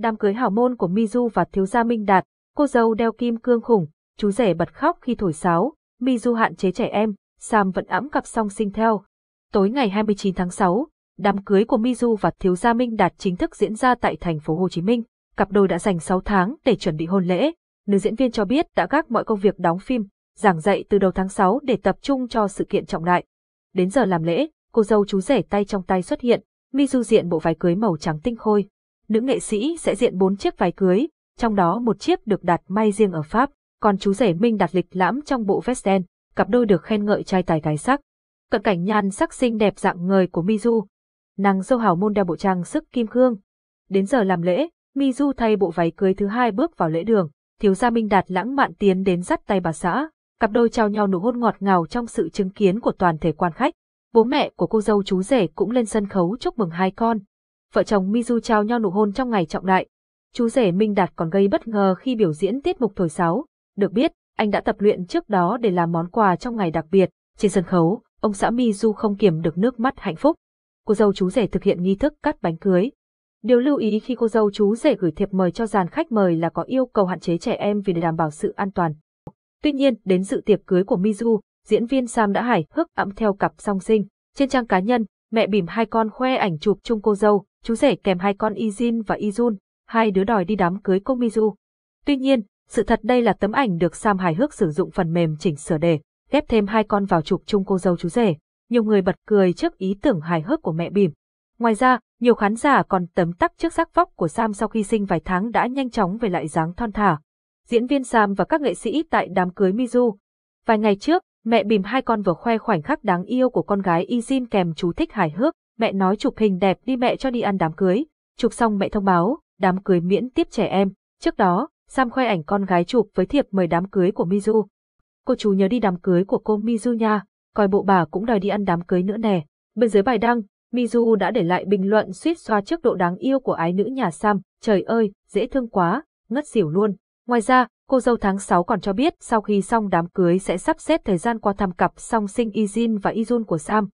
đám cưới hào môn của Mizu và thiếu gia Minh Đạt, cô dâu đeo kim cương khủng, chú rể bật khóc khi thổi sáo, Mizu hạn chế trẻ em, Sam vẫn ẵm cặp song sinh theo. Tối ngày 29 tháng 6, đám cưới của Mizu và thiếu gia Minh Đạt chính thức diễn ra tại thành phố Hồ Chí Minh. Cặp đôi đã dành 6 tháng để chuẩn bị hôn lễ. Nữ diễn viên cho biết đã gác mọi công việc đóng phim, giảng dạy từ đầu tháng 6 để tập trung cho sự kiện trọng đại. Đến giờ làm lễ, cô dâu chú rể tay trong tay xuất hiện, Mizu diện bộ váy cưới màu trắng tinh khôi, nữ nghệ sĩ sẽ diện bốn chiếc váy cưới, trong đó một chiếc được đặt may riêng ở Pháp, còn chú rể Minh đặt lịch lãm trong bộ vest đen, cặp đôi được khen ngợi trai tài gái sắc. Cận cảnh nhan sắc xinh đẹp dạng người của Mizu. Nàng dâu hào môn đeo bộ trang sức kim cương. Đến giờ làm lễ, Mizu thay bộ váy cưới thứ hai bước vào lễ đường, thiếu gia Minh Đạt lãng mạn tiến đến dắt tay bà xã, cặp đôi trao nhau nụ hôn ngọt ngào trong sự chứng kiến của toàn thể quan khách. Bố mẹ của cô dâu chú rể cũng lên sân khấu chúc mừng hai con, vợ chồng Mizu trao nhau nụ hôn trong ngày trọng đại. Chú rể Minh Đạt còn gây bất ngờ khi biểu diễn tiết mục thổi sáo. Được biết, anh đã tập luyện trước đó để làm món quà trong ngày đặc biệt. Trên sân khấu, ông xã Mizu không kiềm được nước mắt hạnh phúc. Cô dâu chú rể thực hiện nghi thức cắt bánh cưới. Điều lưu ý khi cô dâu chú rể gửi thiệp mời cho dàn khách mời là có yêu cầu hạn chế trẻ em vì để đảm bảo sự an toàn. Tuy nhiên, đến dự tiệc cưới của Mizu, diễn viên Sam đã hài hước ẵm theo cặp song sinh. Trên trang cá nhân, mẹ bìm hai con khoe ảnh chụp chung cô dâu, chú rể kèm hai con Izin và Izun, hai đứa đòi đi đám cưới cô Mizu. Tuy nhiên, sự thật đây là tấm ảnh được Sam hài hước sử dụng phần mềm chỉnh sửa để ghép thêm hai con vào chụp chung cô dâu chú rể. Nhiều người bật cười trước ý tưởng hài hước của mẹ bỉm. Ngoài ra, nhiều khán giả còn tấm tắc trước sắc vóc của Sam sau khi sinh vài tháng đã nhanh chóng về lại dáng thon thả. Diễn viên Sam và các nghệ sĩ tại đám cưới Mizu. Vài ngày trước, mẹ bìm hai con vừa khoe khoảnh khắc đáng yêu của con gái Izin kèm chú thích hài hước, mẹ nói chụp hình đẹp đi mẹ cho đi ăn đám cưới. Chụp xong mẹ thông báo, đám cưới miễn tiếp trẻ em. Trước đó, Sam khoe ảnh con gái chụp với thiệp mời đám cưới của Mizu. Cô chú nhớ đi đám cưới của cô Mizu nha, coi bộ bà cũng đòi đi ăn đám cưới nữa nè. Bên dưới bài đăng, Mizu đã để lại bình luận suýt xoa trước độ đáng yêu của ái nữ nhà Sam, trời ơi, dễ thương quá, ngất xỉu luôn. Ngoài ra, cô dâu tháng 6 còn cho biết sau khi xong đám cưới sẽ sắp xếp thời gian qua thăm cặp song sinh Izin và Izun của Sam.